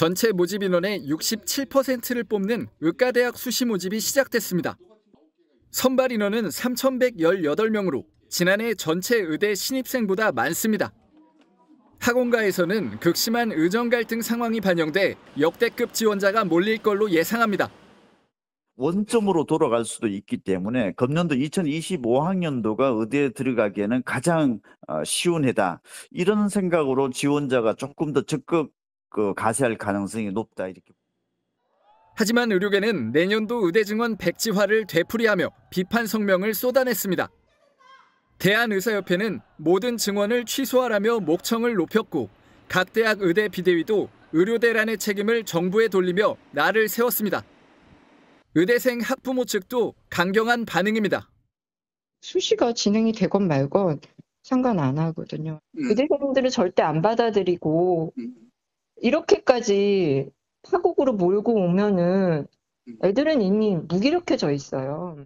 전체 모집 인원의 67%를 뽑는 의과대학 수시 모집이 시작됐습니다. 선발 인원은 3,118명으로 지난해 전체 의대 신입생보다 많습니다. 학원가에서는 극심한 의정 갈등 상황이 반영돼 역대급 지원자가 몰릴 걸로 예상합니다. 원점으로 돌아갈 수도 있기 때문에 금년도 2025학년도가 의대에 들어가기에는 가장 어, 쉬운 해다. 이런 생각으로 지원자가 조금 더 적극 그 가세할 가능성이 높다 이렇게. 하지만 의료계는 내년도 의대 증원 백지화를 되풀이하며 비판 성명을 쏟아냈습니다. 대한의사협회는 모든 증원을 취소하라며 목청을 높였고 각 대학 의대 비대위도 의료대란의 책임을 정부에 돌리며 나를 세웠습니다. 의대생 학부모 측도 강경한 반응입니다. 수시가 진행이 되건 말건 상관 안 하거든요. 음. 의대생들을 절대 안 받아들이고 음. 이렇게까지 파국으로 몰고 오면은 음. 애들은 이미 무기력해져 있어요.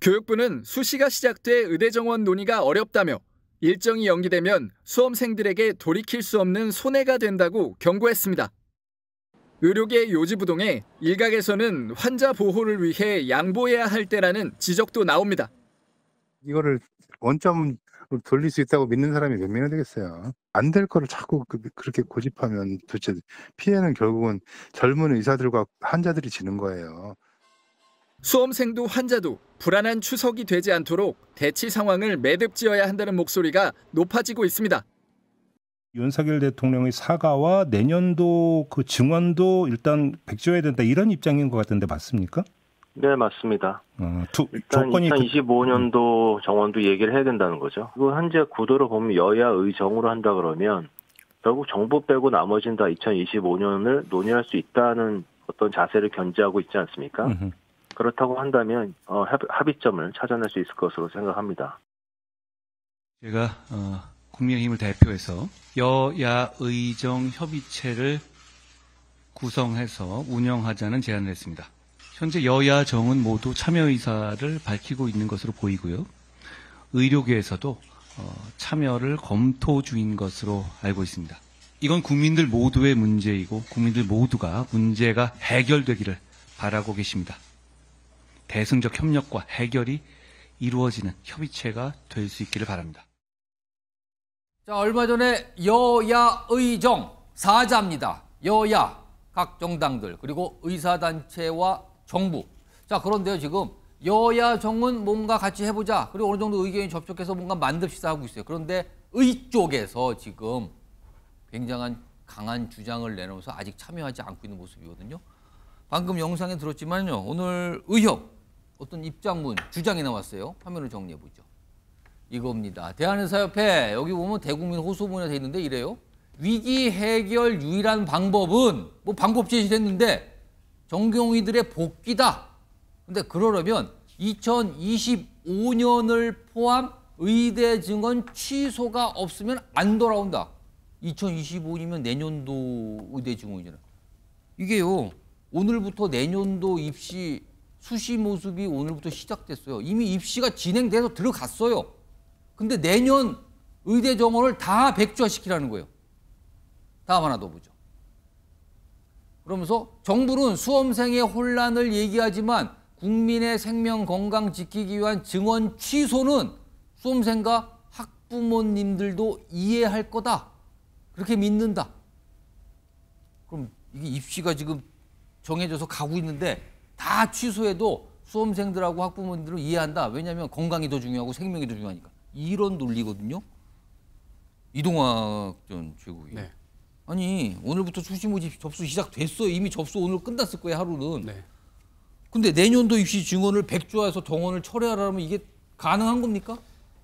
교육부는 수시가 시작돼 의대 정원 논의가 어렵다며 일정이 연기되면 수험생들에게 돌이킬 수 없는 손해가 된다고 경고했습니다. 의료계 요지부동에 일각에서는 환자 보호를 위해 양보해야 할 때라는 지적도 나옵니다. 이거를 원점 그걸 돌릴 수 있다고 믿는 사람이 몇 명이 되겠어요. 안 될 거를 자꾸 그, 렇게 고집하면 도대체 피해는 결국은 젊은 의사들과 환자들이 지는 거예요. 수험생도 환자도 불안한 추석이 되지 않도록 대치 상황을 매듭지어야 한다는 목소리가 높아지고 있습니다. 윤석열 대통령의 사과와 내년도 그 증언도 일단 백지해야 된다 이런 입장인 것 같은데 맞습니까? 네, 맞습니다. 아, 두, 일단 조건이 2025년도 정원도 얘기를 해야 된다는 거죠. 그 현재 구도로 보면 여야 의정으로 한다 그러면 결국 정부 빼고 나머지는 다 2025년을 논의할 수 있다는 어떤 자세를 견지하고 있지 않습니까? 음흠. 그렇다고 한다면 어, 합의점을 찾아낼 수 있을 것으로 생각합니다. 제가 어, 국민의힘을 대표해서 여야의정 협의체를 구성해서 운영하자는 제안을 했습니다. 현재 여야 정은 모두 참여 의사를 밝히고 있는 것으로 보이고요. 의료계에서도 어, 참여를 검토 중인 것으로 알고 있습니다. 이건 국민들 모두의 문제이고 국민들 모두가 문제가 해결되기를 바라고 계십니다. 대승적 협력과 해결이 이루어지는 협의체가 될 수 있기를 바랍니다. 자, 얼마 전에 여야 의정 사자입니다. 여야 각 정당들 그리고 의사단체와 정부. 자, 그런데요, 지금 여야 정은 뭔가 같이 해보자. 그리고 어느 정도 의견이 접촉해서 뭔가 만듭시다 하고 있어요. 그런데 의 쪽에서 지금 굉장한 강한 주장을 내놓으면서 아직 참여하지 않고 있는 모습이거든요. 방금 영상에 들었지만요. 오늘 의협 어떤 입장문 주장이 나왔어요. 화면을 정리해 보죠. 이겁니다. 대한의사협회 여기 보면 대국민 호소문에 돼 있는데 이래요. 위기 해결 유일한 방법은 뭐 방법 제시됐는데 정경이들의 복귀다. 근데 그러려면 2025년을 포함 의대 증언 취소가 없으면 안 돌아온다. 2025년이면 내년도 의대 증언이잖아. 이게요. 오늘부터 내년도 입시 수시 모습이 오늘부터 시작됐어요. 이미 입시가 진행돼서 들어갔어요. 근데 내년 의대 정원을 다 백지화시키라는 거예요. 다음 하나 더 보죠. 그러면서 정부는 수험생의 혼란을 얘기하지만 국민의 생명 건강 지키기 위한 증언 취소는 수험생과 학부모님들도 이해할 거다. 그렇게 믿는다. 그럼 이게 입시가 지금 정해져서 가고 있는데 다 취소해도 수험생들하고 학부모님들은 이해한다. 왜냐하면 건강이 더 중요하고 생명이 더 중요하니까. 이런 논리거든요. 이동학 전 최고위. 네. 아니 오늘부터 수시 모집 접수 시작됐어 이미 접수 오늘 끝났을 거예요 하루는. 네. 근데 내년도 입시 증원을 백조화해서 동원을 철회하라면 이게 가능한 겁니까?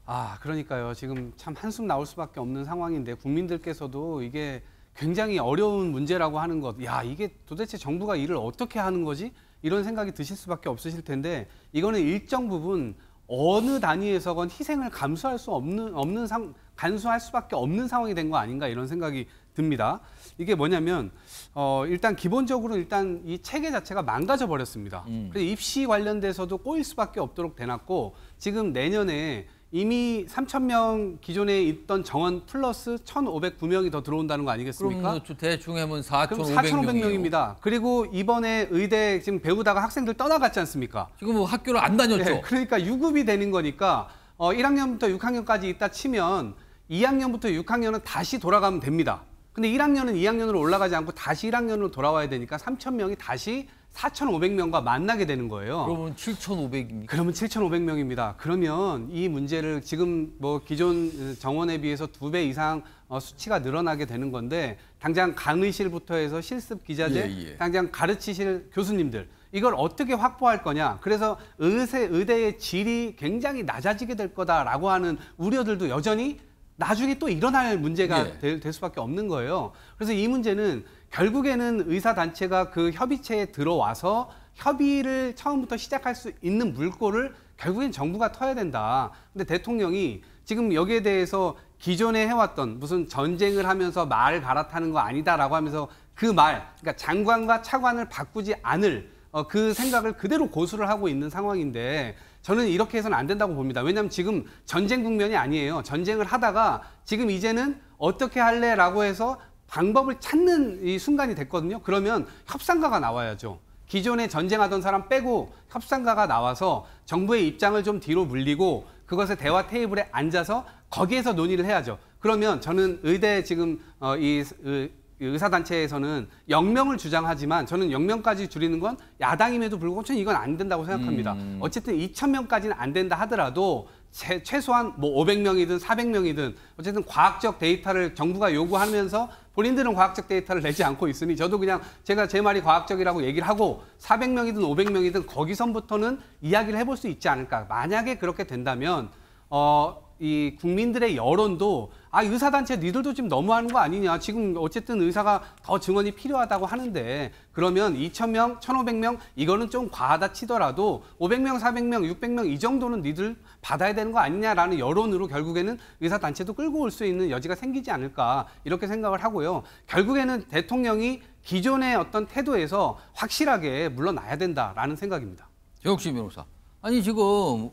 아 그러니까요 지금 참 한숨 나올 수밖에 없는 상황인데 국민들께서도 이게 굉장히 어려운 문제라고 하는 것. 야 이게 도대체 정부가 일을 어떻게 하는 거지? 이런 생각이 드실 수밖에 없으실 텐데 이거는 일정 부분 어느 단위에서건 희생을 감수할 수 없는 없는 상 간수할 수밖에 없는 상황이 된 거 아닌가 이런 생각이 듭니다. 이게 뭐냐면 어, 일단 기본적으로 일단 이 체계 자체가 망가져 버렸습니다. 음. 그래서 입시 관련돼서도 꼬일 수밖에 없도록 돼놨고 지금 내년에 이미 3천 명 기존에 있던 정원 플러스 1,509명이 더 들어온다는 거 아니겠습니까? 그럼 대충 하면 4,500명입니다. 그리고 이번에 의대 지금 배우다가 학생들 떠나갔지 않습니까? 지금 뭐 학교를 안 다녔죠. 네, 그러니까 유급이 되는 거니까 어, 1학년부터 6학년까지 있다 치면 2학년부터 6학년은 다시 돌아가면 됩니다. 근데 1학년은 2학년으로 올라가지 않고 다시 1학년으로 돌아와야 되니까 3,000명이 다시 4,500명과 만나게 되는 거예요. 그러면 7,500입니까? 그러면 7,500명입니다. 그러면 이 문제를 지금 뭐 기존 정원에 비해서 두 배 이상 어, 수치가 늘어나게 되는 건데 당장 강의실부터 해서 실습 기자재, 예, 예. 당장 가르치실 교수님들 이걸 어떻게 확보할 거냐. 그래서 의세 의대의 질이 굉장히 낮아지게 될 거다라고 하는 우려들도 여전히 나중에 또 일어날 문제가 예. 될, 될 수밖에 없는 거예요. 그래서 이 문제는 결국에는 의사단체가 그 협의체에 들어와서 협의를 처음부터 시작할 수 있는 물꼬를 결국엔 정부가 터야 된다. 근데 대통령이 지금 여기에 대해서 기존에 해왔던 무슨 전쟁을 하면서 말 갈아타는 거 아니다라고 하면서 그 말, 그러니까 장관과 차관을 바꾸지 않을 어, 그 생각을 그대로 고수를 하고 있는 상황인데 저는 이렇게 해서는 안 된다고 봅니다. 왜냐하면 지금 전쟁 국면이 아니에요. 전쟁을 하다가 지금 이제는 어떻게 할래라고 해서 방법을 찾는 이 순간이 됐거든요. 그러면 협상가가 나와야죠. 기존에 전쟁하던 사람 빼고 협상가가 나와서 정부의 입장을 좀 뒤로 물리고 그것의 대화 테이블에 앉아서 거기에서 논의를 해야죠. 그러면 저는 의대 지금 어, 이 으, 의사단체에서는 영명을 주장하지만 저는 영명까지 줄이는 건 야당임에도 불구하고 저는 이건 안 된다고 생각합니다. 음. 어쨌든 2천 명까지는 안 된다 하더라도 최소한 뭐 500명이든 400명이든 어쨌든 과학적 데이터를 정부가 요구하면서 본인들은 과학적 데이터를 내지 않고 있으니 저도 그냥 제가 제 말이 과학적이라고 얘기를 하고 400명이든 500명이든 거기선부터는 이야기를 해볼 수 있지 않을까. 만약에 그렇게 된다면 어이 국민들의 여론도 아 의사단체 니들도 지금 너무하는 거 아니냐 지금 어쨌든 의사가 더 증언이 필요하다고 하는데 그러면 2,000명, 1,500명 이거는 좀 과하다 치더라도 500명, 400명, 600명 이 정도는 니들 받아야 되는 거 아니냐라는 여론으로 결국에는 의사단체도 끌고 올 수 있는 여지가 생기지 않을까 이렇게 생각을 하고요. 결국에는 대통령이 기존의 어떤 태도에서 확실하게 물러나야 된다라는 생각입니다. 저 역시 변호사. 아니 지금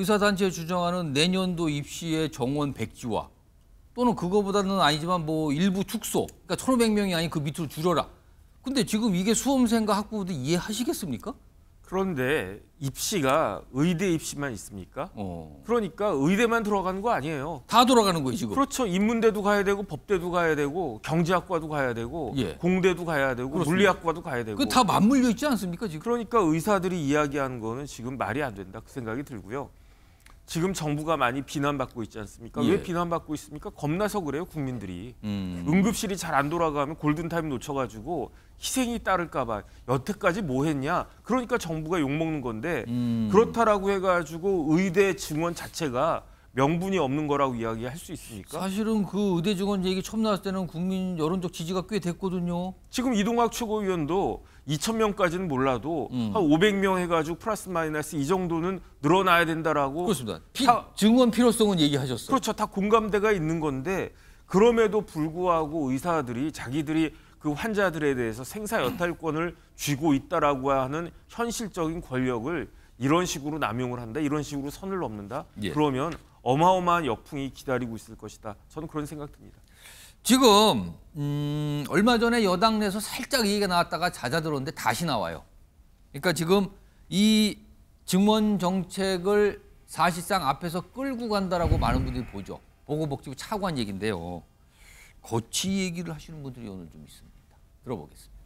의사단체 주장하는 내년도 입시의 정원 백지화 또는 그거보다는 아니지만 뭐 일부 축소 그러니까 1,500명이 아닌 그 밑으로 줄여라. 근데 지금 이게 수험생과 학부모들 이해하시겠습니까? 그런데 입시가 의대 입시만 있습니까? 어. 그러니까 의대만 들어가는 거 아니에요. 다 돌아가는 거예요, 지금. 그렇죠. 인문대도 가야 되고 법대도 가야 되고 경제학과도 가야 되고 예. 공대도 가야 되고 그렇습니다. 물리학과도 가야 그 되고. 그 다 맞물려 있지 않습니까, 지금? 그러니까 의사들이 이야기하는 거는 지금 말이 안 된다. 그 생각이 들고요. 지금 정부가 많이 비난받고 있지 않습니까? 예. 왜 비난받고 있습니까? 겁나서 그래요, 국민들이. 음. 응급실이 잘 안 돌아가면 골든타임 놓쳐가지고 희생이 따를까봐 여태까지 뭐 했냐? 그러니까 정부가 욕먹는 건데 음. 그렇다라고 해가지고 의대 증원 자체가 명분이 없는 거라고 이야기할 수 있습니까? 사실은 그 의대 증원 얘기 처음 나왔을 때는 국민 여론적 지지가 꽤 됐거든요. 지금 이동학 최고위원도 2천명까지는 몰라도 음. 한 500명 해가지고 플러스 마이너스 이 정도는 늘어나야 된다라고. 그렇습니다. 피, 다, 증언 필요성은 얘기하셨어요. 그렇죠. 다 공감대가 있는 건데 그럼에도 불구하고 의사들이 자기들이 그 환자들에 대해서 생사 여탈권을 쥐고 있다라고 하는 현실적인 권력을 이런 식으로 남용을 한다, 이런 식으로 선을 넘는다. 예. 그러면 어마어마한 역풍이 기다리고 있을 것이다. 저는 그런 생각 듭니다. 지금 음, 얼마 전에 여당 내에서 살짝 얘기가 나왔다가 잦아들었는데 다시 나와요. 그러니까 지금 이 증원 정책을 사실상 앞에서 끌고 간다라고 많은 분들이 보죠. 보고복지부 차관 얘기인데요. 거치 얘기를 하시는 분들이 오늘 좀 있습니다. 들어보겠습니다.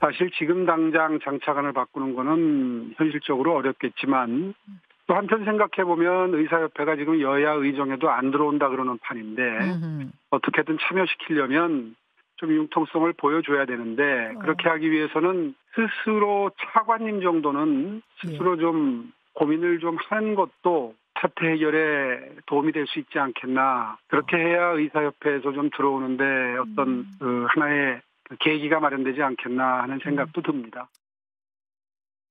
사실 지금 당장 장차관을 바꾸는 거는 현실적으로 어렵겠지만 또 한편 생각해 보면 의사협회가 지금 여야 의정에도 안 들어온다 그러는 판인데 음흠. 어떻게든 참여시키려면 좀 융통성을 보여줘야 되는데 어. 그렇게 하기 위해서는 스스로 차관님 정도는 스스로 예. 좀 고민을 좀 하는 것도 사태 해결에 도움이 될 수 있지 않겠나 그렇게 어. 해야 의사협회에서 좀 들어오는데 어떤 음. 그 하나의 그 계기가 마련되지 않겠나 하는 생각도 음. 듭니다.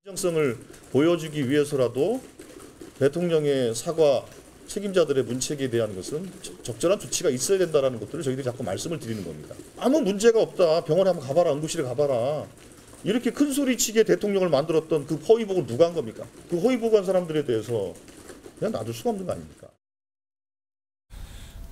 정성을 보여주기 위해서라도 대통령의 사과 책임자들의 문책에 대한 것은 적절한 조치가 있어야 된다라는 것들을 저희들이 자꾸 말씀을 드리는 겁니다. 아무 문제가 없다. 병원에 한번 가봐라. 응급실에 가봐라. 이렇게 큰 소리치게 대통령을 만들었던 그 허위복을 누가 한 겁니까? 그 허위복 한 사람들에 대해서 그냥 놔둘 수가 없는 거 아닙니까?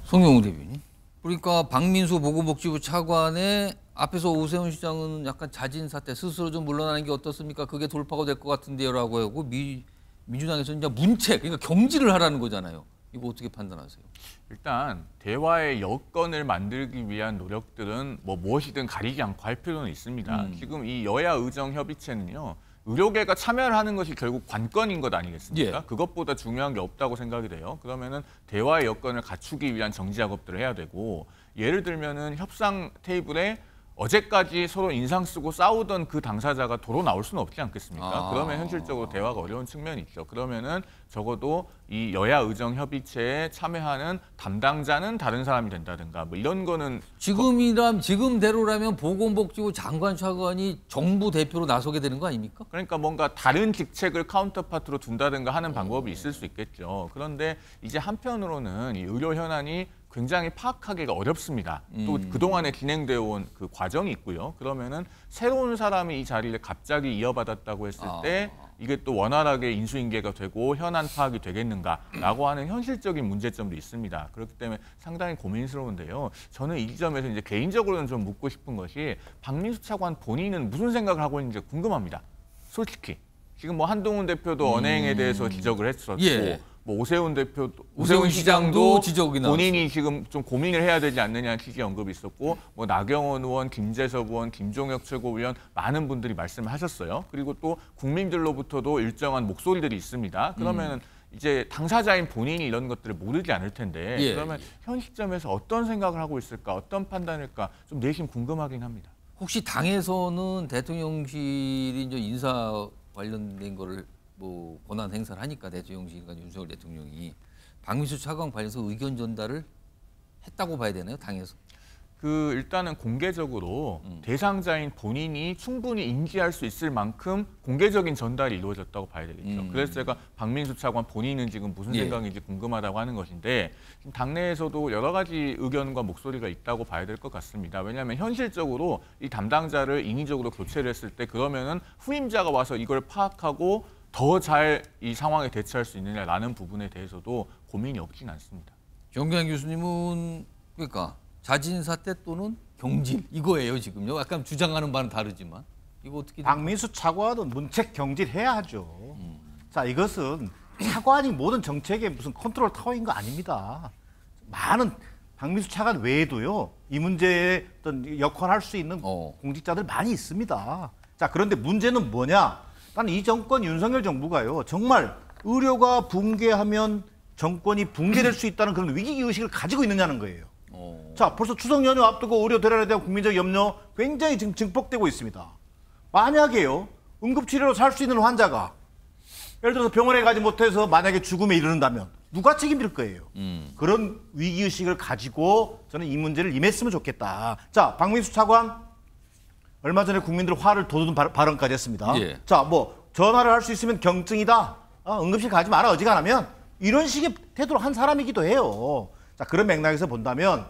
송영우 대변인. 그러니까 박민수 보건복지부 차관의 앞에서 오세훈 시장은 약간 자진 사퇴 스스로 좀 물러나는 게 어떻습니까? 그게 돌파가 될 것 같은데요라고 하고 미 민주당에서 이제 문책, 그러니까 경질을 하라는 거잖아요. 이거 어떻게 판단하세요? 일단 대화의 여건을 만들기 위한 노력들은 뭐 무엇이든 가리지 않고 할 필요는 있습니다. 음. 지금 이 여야 의정 협의체는요. 의료계가 참여를 하는 것이 결국 관건인 것 아니겠습니까? 예. 그것보다 중요한 게 없다고 생각이 돼요. 그러면은 대화의 여건을 갖추기 위한 정지 작업들을 해야 되고 예를 들면은 협상 테이블에 어제까지 서로 인상 쓰고 싸우던 그 당사자가 도로 나올 수는 없지 않겠습니까? 아. 그러면 현실적으로 대화가 어려운 측면이 있죠. 그러면은 적어도 이 여야 의정 협의체에 참여하는 담당자는 다른 사람이 된다든가 뭐 이런 거는 지금이라면 지금대로라면 보건복지부 장관 차관이 정부 대표로 나서게 되는 거 아닙니까? 그러니까 뭔가 다른 직책을 카운터파트로 둔다든가 하는 방법이 있을 수 있겠죠. 그런데 이제 한편으로는 이 의료 현안이 굉장히 파악하기가 어렵습니다. 음. 또 그동안에 진행되어 온 그 과정이 있고요. 그러면은 새로운 사람이 이 자리를 갑자기 이어받았다고 했을 아. 때 이게 또 원활하게 인수인계가 되고 현안 파악이 되겠는가라고 하는 현실적인 문제점도 있습니다. 그렇기 때문에 상당히 고민스러운데요. 저는 이지 점에서 이제 개인적으로는 좀 묻고 싶은 것이 박민수 차관 본인은 무슨 생각을 하고 있는지 궁금합니다. 솔직히. 지금 뭐 한동훈 대표도 음. 언행에 대해서 지적을 했었고 예. 뭐 오세훈 대표 오세훈, 오세훈 시장도, 시장도 지적이 나왔어요. 본인이 지금 좀 고민을 해야 되지 않느냐는 취지 언급이 있었고 뭐 나경원 의원, 김재석 의원, 김종혁 최고위원 많은 분들이 말씀을 하셨어요. 그리고 또 국민들로부터도 일정한 목소리들이 있습니다. 그러면 음. 이제 당사자인 본인이 이런 것들을 모르지 않을 텐데 예, 그러면 예. 현 시점에서 어떤 생각을 하고 있을까, 어떤 판단일까 좀 내심 궁금하긴 합니다. 혹시 당에서는 대통령실이 인사 관련된 거를 뭐 권한 행사를 하니까 대통령실과 윤석열 대통령이 박민수 차관 관련해서 의견 전달을 했다고 봐야 되나요? 당에서? 그 일단은 공개적으로 음. 대상자인 본인이 충분히 인지할 수 있을 만큼 공개적인 전달이 이루어졌다고 봐야 되겠죠. 음. 그래서 제가 박민수 차관 본인은 지금 무슨 예. 생각인지 예. 궁금하다고 하는 것인데 당내에서도 여러 가지 의견과 목소리가 있다고 봐야 될 것 같습니다. 왜냐하면 현실적으로 이 담당자를 인위적으로 교체를 했을 때 그러면은 후임자가 와서 이걸 파악하고 더잘이 상황에 대처할 수 있느냐라는 부분에 대해서도 고민이 없진 않습니다. 정경 교수님은 그러니까 자진 사태 또는 경질 이거예요 지금요. 약간 주장하는 바는 다르지만 이거 어떻게 박민수 차관도 문책 경질해야 하죠. 음. 자 이것은 차관이 모든 정책의 무슨 컨트롤 타워인 거 아닙니다. 많은 박민수 차관 외에도요 이 문제에 어떤 역할할 수 있는 어. 공직자들 많이 있습니다. 자 그런데 문제는 뭐냐? 나이 정권 윤석열 정부가요 정말 의료가 붕괴하면 정권이 붕괴될 수 있다는 그런 위기 의식을 가지고 있느냐는 거예요. 오. 어. 자 벌써 추석 연휴 앞두고 의료 대란에 대한 국민적 염려 굉장히 지금 증폭되고 있습니다. 만약에요 응급치료로 살 수 있는 환자가 예를 들어서 병원에 가지 못해서 만약에 죽음에 이르는다면 누가 책임질 거예요. 음. 그런 위기 의식을 가지고 저는 이 문제를 임했으면 좋겠다. 자 박민수 차관 얼마 전에 국민들 화를 도우는 발언까지 했습니다. 예. 자, 뭐 전화를 할 수 있으면 경증이다. 어, 응급실 가지 마라 어지간하면 이런 식의 태도를 한 사람이기도 해요. 자, 그런 맥락에서 본다면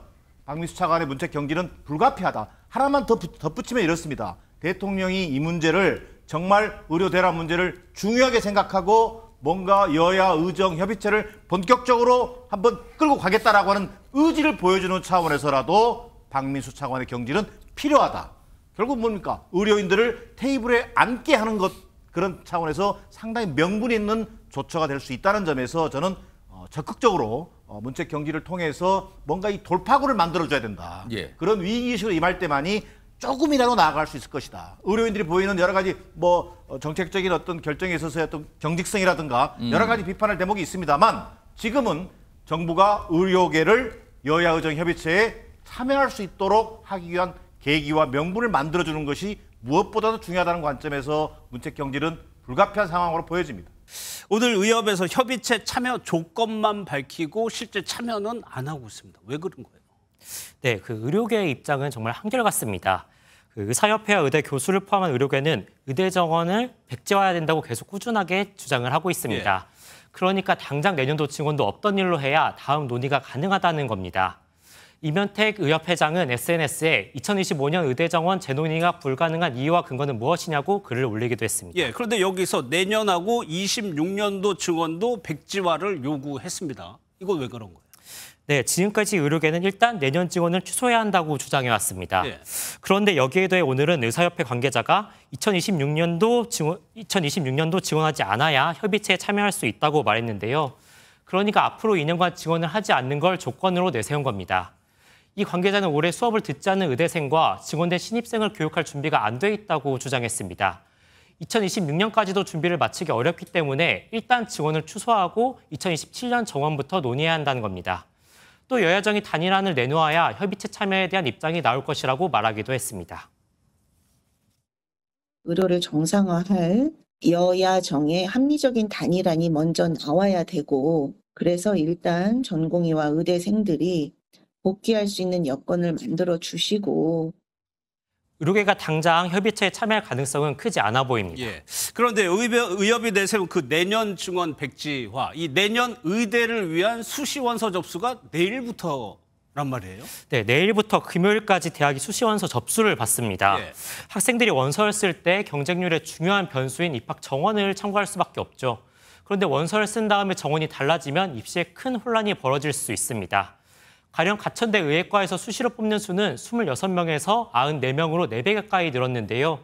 박미수 차관의 문책 경기는 불가피하다. 하나만 더 덧붙이면 이렇습니다. 대통령이 이 문제를 정말 의료 대란 문제를 중요하게 생각하고 뭔가 여야 의정 협의체를 본격적으로 한번 끌고 가겠다라고 하는 의지를 보여주는 차원에서라도 박민수 차관의 경질은 필요하다. 결국 뭡니까? 의료인들을 테이블에 앉게 하는 것 그런 차원에서 상당히 명분 있는 조처가 될 수 있다는 점에서 저는 어, 적극적으로 어, 문책 경기를 통해서 뭔가 이 돌파구를 만들어줘야 된다. 예. 그런 위기식으로 임할 때만이 조금이라도 나아갈 수 있을 것이다. 의료인들이 보이는 여러 가지 뭐 어, 정책적인 어떤 결정에 있어서의 어떤 경직성이라든가 음. 여러 가지 비판할 대목이 있습니다만 지금은 정부가 의료계를 여야 의정 협의체에 참여할 수 있도록 하기 위한 계기와 명분을 만들어주는 것이 무엇보다도 중요하다는 관점에서 문책 경질은 불가피한 상황으로 보여집니다. 오늘 의협에서 협의체 참여 조건만 밝히고 실제 참여는 안 하고 있습니다. 왜 그런 거예요? 네, 그 의료계의 입장은 정말 한결같습니다. 그 의사협회와 의대 교수를 포함한 의료계는 의대 정원을 백지화해야 된다고 계속 꾸준하게 주장을 하고 있습니다. 예. 그러니까 당장 내년도 징원도 없던 일로 해야 다음 논의가 가능하다는 겁니다. 이면택 의협 회장은 SNS에 2025년 의대정원 재논의가 불가능한 이유와 근거는 무엇이냐고 글을 올리기도 했습니다. 예, 그런데 여기서 내년하고 26년도 증원도 백지화를 요구했습니다. 이건 왜 그런 거예요? 네, 지금까지 의료계는 일단 내년 증원을 취소해야 한다고 주장해 왔습니다. 네. 그런데 여기에 대해 오늘은 의사협회 관계자가 2026년도 증원, 2026년도 지원하지 않아야 협의체에 참여할 수 있다고 말했는데요. 그러니까 앞으로 2년간 지원을 하지 않는 걸 조건으로 내세운 겁니다. 이 관계자는 올해 수업을 듣지 않는 의대생과 직원대 신입생을 교육할 준비가 안 돼 있다고 주장했습니다. 2026년까지도 준비를 마치기 어렵기 때문에 일단 지원을 취소하고 2027년 정원부터 논의해야 한다는 겁니다. 또 여야정이 단일안을 내놓아야 협의체 참여에 대한 입장이 나올 것이라고 말하기도 했습니다. 의료를 정상화할 여야정의 합리적인 단일안이 먼저 나와야 되고 그래서 일단 전공의와 의대생들이 복귀할 수 있는 여건을 만들어 주시고 의료계가 당장 협의체에 참여할 가능성은 크지 않아 보입니다. 예. 그런데 의협, 의협이 내세운 그 내년 증원 백지화, 이 내년 의대를 위한 수시 원서 접수가 내일부터 란 말이에요? 네, 내일부터 금요일까지 대학이 수시 원서 접수를 받습니다. 예. 학생들이 원서를 쓸 때 경쟁률의 중요한 변수인 입학 정원을 참고할 수밖에 없죠. 그런데 원서를 쓴 다음에 정원이 달라지면 입시에 큰 혼란이 벌어질 수 있습니다. 가령 가천대 의예과에서 수시로 뽑는 수는 26명에서 94명으로 4배 가까이 늘었는데요.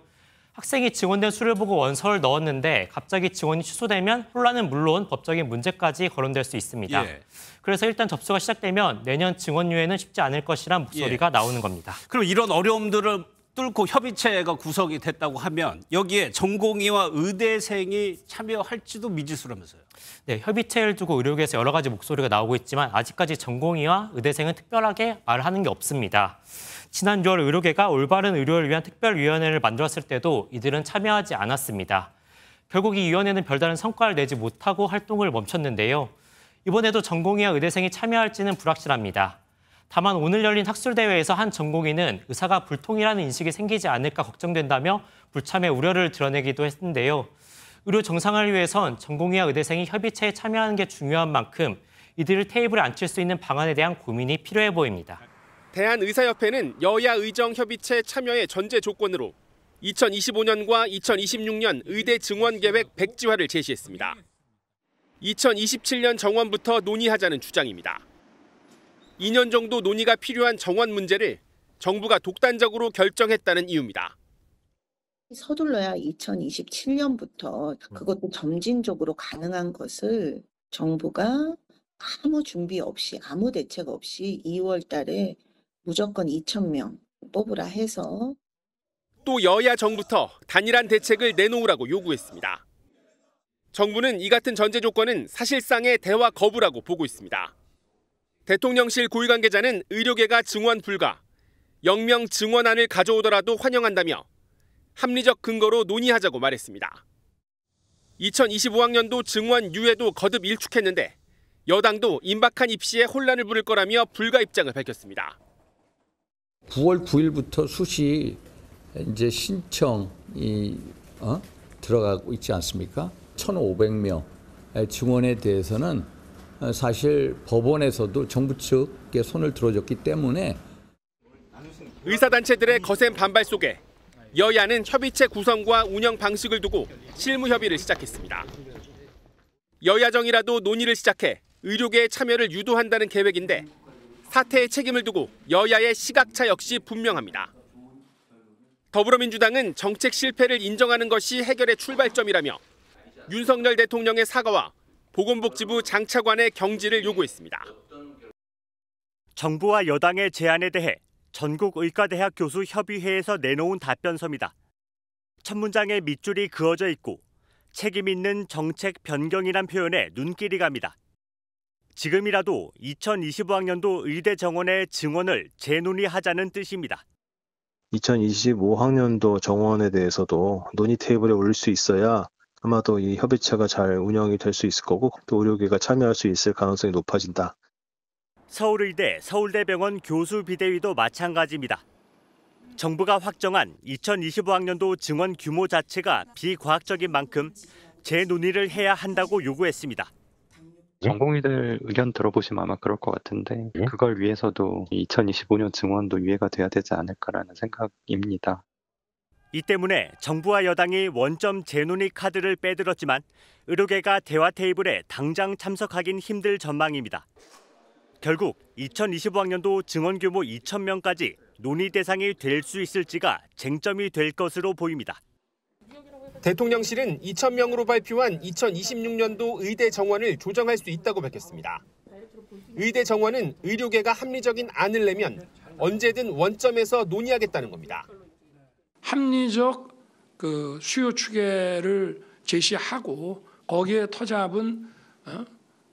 학생이 증원된 수를 보고 원서를 넣었는데 갑자기 증원이 취소되면 혼란은 물론 법적인 문제까지 거론될 수 있습니다. 예. 그래서 일단 접수가 시작되면 내년 증원유예는 쉽지 않을 것이란 목소리가 예. 나오는 겁니다. 그럼 이런 어려움들을 뚫고 협의체가 구성이 됐다고 하면 여기에 전공의와 의대생이 참여할지도 미지수라면서요. 네, 협의체를 두고 의료계에서 여러 가지 목소리가 나오고 있지만 아직까지 전공의와 의대생은 특별하게 말하는 게 없습니다. 지난 6월 의료계가 올바른 의료를 위한 특별위원회를 만들었을 때도 이들은 참여하지 않았습니다. 결국 이 위원회는 별다른 성과를 내지 못하고 활동을 멈췄는데요. 이번에도 전공의와 의대생이 참여할지는 불확실합니다. 다만 오늘 열린 학술대회에서 한 전공의는 의사가 불통이라는 인식이 생기지 않을까 걱정된다며 불참의 우려를 드러내기도 했는데요. 의료 정상화를 위해선 전공의와 의대생이 협의체에 참여하는 게 중요한 만큼 이들을 테이블에 앉힐 수 있는 방안에 대한 고민이 필요해 보입니다. 대한의사협회는 여야 의정협의체 참여의 전제 조건으로 2025년과 2026년 의대 증원 계획 백지화를 제시했습니다. 2027년 정원부터 논의하자는 주장입니다. 2년 정도 논의가 필요한 정원 문제를 정부가 독단적으로 결정했다는 이유입니다. 서둘러야 2027년부터 그것도 점진적으로 가능한 것을 정부가 아무 준비 없이 아무 대책 없이 2월 달에 무조건 2천 명 뽑으라 해서 또 여야 정부터 단일한 대책을 내놓으라고 요구했습니다. 정부는 이 같은 전제 조건은 사실상의 대화 거부라고 보고 있습니다. 대통령실 고위 관계자는 의료계가 증원 불가, 영명 증원안을 가져오더라도 환영한다며 합리적 근거로 논의하자고 말했습니다. 2025학년도 증원 유예도 거듭 일축했는데 여당도 임박한 입시에 혼란을 부를 거라며 불가 입장을 밝혔습니다. 9월 9일부터 수시 이제 신청이 어? 들어가고 있지 않습니까? 1,500명 증원에 대해서는 사실 법원에서도 정부 측에 손을 들어줬기 때문에 의사단체들의 거센 반발 속에 여야는 협의체 구성과 운영 방식을 두고 실무 협의를 시작했습니다. 여야정이라도 논의를 시작해 의료계의 참여를 유도한다는 계획인데 사태의 책임을 두고 여야의 시각차 역시 분명합니다. 더불어민주당은 정책 실패를 인정하는 것이 해결의 출발점이라며 윤석열 대통령의 사과와 보건복지부 장차관의 경지를 요구했습니다. 정부와 여당의 제안에 대해 전국의과대학 교수 협의회에서 내놓은 답변서입니다. 첫 문장에 밑줄이 그어져 있고 책임 있는 정책 변경이란 표현에 눈길이 갑니다. 지금이라도 2025학년도 의대 정원의 증원을 재논의하자는 뜻입니다. 2025학년도 정원에 대해서도 논의 테이블에 올릴 수 있어야 아마도 이 협의체가 잘 운영이 될 수 있을 거고 또 의료계가 참여할 수 있을 가능성이 높아진다. 서울의대 서울대병원 교수 비대위도 마찬가지입니다. 정부가 확정한 2025학년도 증원 규모 자체가 비과학적인 만큼 재논의를 해야 한다고 요구했습니다. 전공의들 의견 들어보시면 아마 그럴 것 같은데 네. 그걸 위해서도 2025년 증원도 유예가 돼야 되지 않을까라는 생각입니다. 이 때문에 정부와 여당이 원점 재논의 카드를 빼들었지만 의료계가 대화 테이블에 당장 참석하긴 힘들 전망입니다. 결국 2025학년도 증원 규모 2천명까지 논의 대상이 될 수 있을지가 쟁점이 될 것으로 보입니다. 대통령실은 2천명으로 발표한 2026년도 의대 정원을 조정할 수 있다고 밝혔습니다. 의대 정원은 의료계가 합리적인 안을 내면 언제든 원점에서 논의하겠다는 겁니다. 합리적 그 수요 추계를 제시하고 거기에 터잡은 어?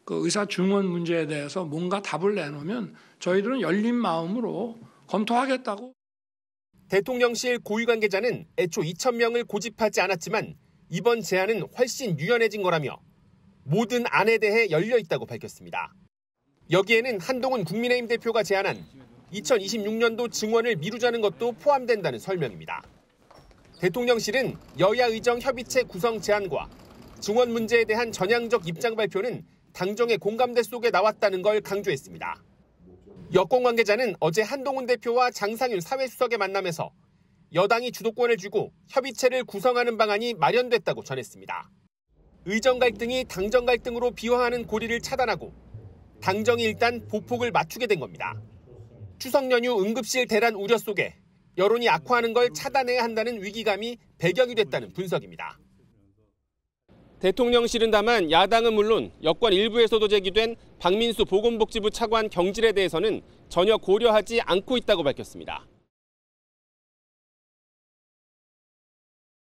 그 의사 증원 문제에 대해서 뭔가 답을 내놓으면 저희들은 열린 마음으로 검토하겠다고. 대통령실 고위 관계자는 애초 2천 명을 고집하지 않았지만 이번 제안은 훨씬 유연해진 거라며 모든 안에 대해 열려 있다고 밝혔습니다. 여기에는 한동훈 국민의힘 대표가 제안한 2026년도 증원을 미루자는 것도 포함된다는 설명입니다. 대통령실은 여야 의정 협의체 구성 제안과 증원 문제에 대한 전향적 입장 발표는 당정의 공감대 속에 나왔다는 걸 강조했습니다. 여권 관계자는 어제 한동훈 대표와 장상윤 사회수석의 만남에서 여당이 주도권을 주고 협의체를 구성하는 방안이 마련됐다고 전했습니다. 의정 갈등이 당정 갈등으로 비화하는 고리를 차단하고 당정이 일단 보폭을 맞추게 된 겁니다. 추석 연휴 응급실 대란 우려 속에 여론이 악화하는 걸 차단해야 한다는 위기감이 배경이 됐다는 분석입니다. 대통령실은 다만 야당은 물론 여권 일부에서도 제기된 박민수 보건복지부 차관 경질에 대해서는 전혀 고려하지 않고 있다고 밝혔습니다.